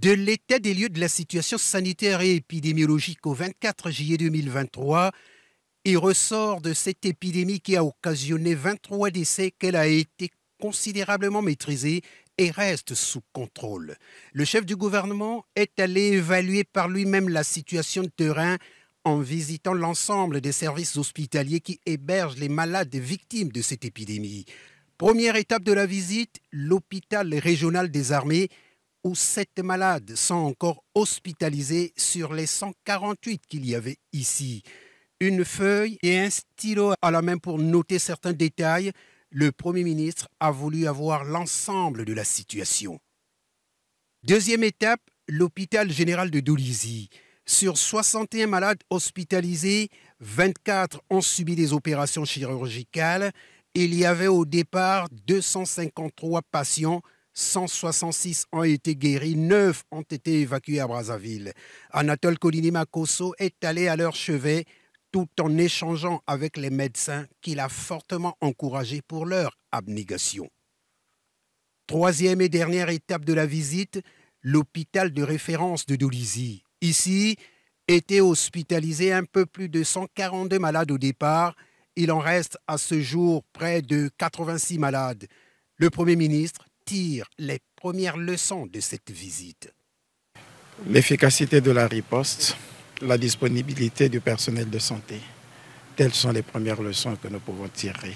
de l'état des lieux de la situation sanitaire et épidémiologique au 24 juillet 2023 il ressort de cette épidémie qui a occasionné 23 décès qu'elle a été considérablement maîtrisée et reste sous contrôle. Le chef du gouvernement est allé évaluer par lui-même la situation de terrain en visitant l'ensemble des services hospitaliers qui hébergent les malades victimes de cette épidémie. Première étape de la visite, l'hôpital régional des armées où 7 malades sont encore hospitalisés sur les 148 qu'il y avait ici. Une feuille et un stylo à la main pour noter certains détails. Le Premier ministre a voulu avoir l'ensemble de la situation. Deuxième étape, l'hôpital général de Doulizy. Sur 61 malades hospitalisés, 24 ont subi des opérations chirurgicales. Il y avait au départ 253 patients 166 ont été guéris, 9 ont été évacués à Brazzaville. Anatole Kolinimakoso est allé à leur chevet tout en échangeant avec les médecins qu'il a fortement encouragés pour leur abnégation. Troisième et dernière étape de la visite, l'hôpital de référence de Dolisie. Ici, étaient hospitalisés un peu plus de 142 malades au départ. Il en reste à ce jour près de 86 malades. Le Premier ministre tire les premières leçons de cette visite L'efficacité de la riposte, la disponibilité du personnel de santé. Telles sont les premières leçons que nous pouvons tirer.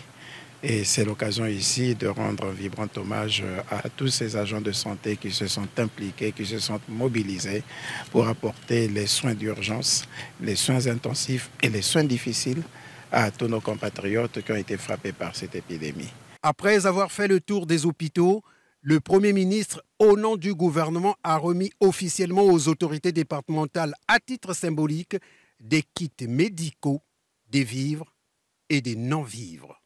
Et c'est l'occasion ici de rendre un vibrant hommage euh, à tous ces agents de santé qui se sont impliqués, qui se sont mobilisés pour apporter les soins d'urgence, les soins intensifs et les soins difficiles à tous nos compatriotes qui ont été frappés par cette épidémie. Après avoir fait le tour des hôpitaux, le Premier ministre, au nom du gouvernement, a remis officiellement aux autorités départementales, à titre symbolique, des kits médicaux, des vivres et des non-vivres.